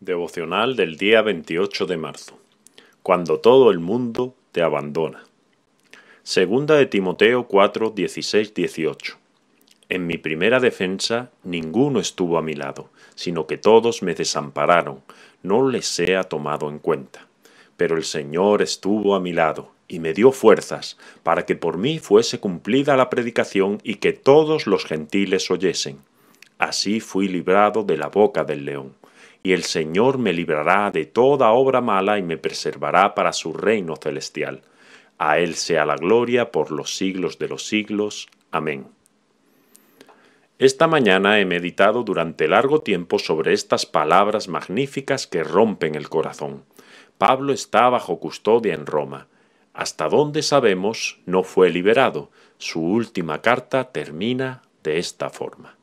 Devocional del día 28 de marzo. Cuando todo el mundo te abandona. Segunda de Timoteo 4, 16, 18. En mi primera defensa ninguno estuvo a mi lado, sino que todos me desampararon, no les sea tomado en cuenta. Pero el Señor estuvo a mi lado y me dio fuerzas para que por mí fuese cumplida la predicación y que todos los gentiles oyesen. Así fui librado de la boca del león y el Señor me librará de toda obra mala y me preservará para su reino celestial. A Él sea la gloria por los siglos de los siglos. Amén. Esta mañana he meditado durante largo tiempo sobre estas palabras magníficas que rompen el corazón. Pablo está bajo custodia en Roma. Hasta donde sabemos, no fue liberado. Su última carta termina de esta forma.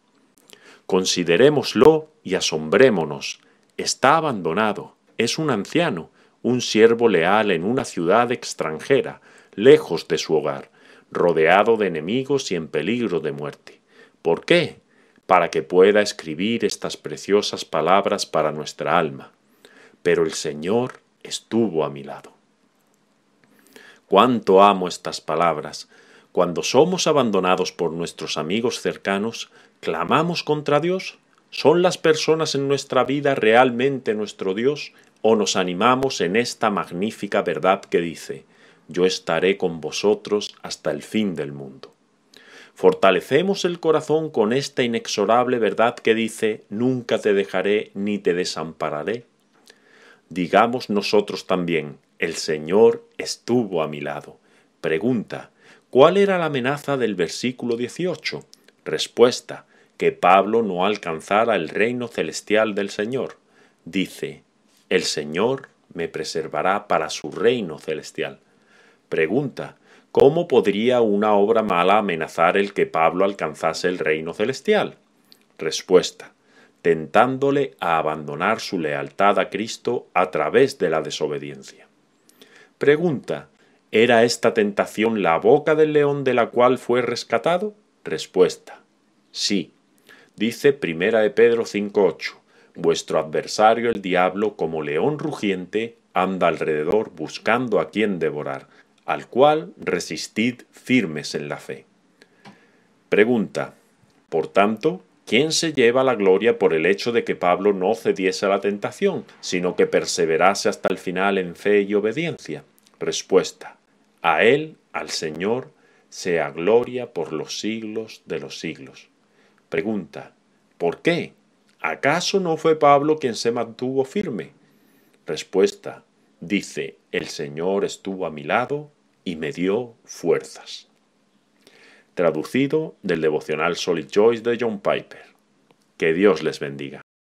Considerémoslo y asombrémonos Está abandonado, es un anciano, un siervo leal en una ciudad extranjera, lejos de su hogar, rodeado de enemigos y en peligro de muerte. ¿Por qué? Para que pueda escribir estas preciosas palabras para nuestra alma. Pero el Señor estuvo a mi lado. Cuánto amo estas palabras. Cuando somos abandonados por nuestros amigos cercanos, ¿clamamos contra Dios? ¿Son las personas en nuestra vida realmente nuestro Dios o nos animamos en esta magnífica verdad que dice, yo estaré con vosotros hasta el fin del mundo? Fortalecemos el corazón con esta inexorable verdad que dice, nunca te dejaré ni te desampararé. Digamos nosotros también, el Señor estuvo a mi lado. Pregunta, ¿cuál era la amenaza del versículo 18? Respuesta, que Pablo no alcanzara el reino celestial del Señor. Dice, el Señor me preservará para su reino celestial. Pregunta, ¿cómo podría una obra mala amenazar el que Pablo alcanzase el reino celestial? Respuesta, tentándole a abandonar su lealtad a Cristo a través de la desobediencia. Pregunta, ¿era esta tentación la boca del león de la cual fue rescatado? Respuesta, sí. Dice Primera de Pedro 5.8, vuestro adversario el diablo como león rugiente anda alrededor buscando a quien devorar, al cual resistid firmes en la fe. Pregunta. Por tanto, ¿quién se lleva la gloria por el hecho de que Pablo no cediese a la tentación, sino que perseverase hasta el final en fe y obediencia? Respuesta. A él, al Señor, sea gloria por los siglos de los siglos. Pregunta, ¿por qué? ¿Acaso no fue Pablo quien se mantuvo firme? Respuesta, dice, el Señor estuvo a mi lado y me dio fuerzas. Traducido del devocional Solid Choice de John Piper. Que Dios les bendiga.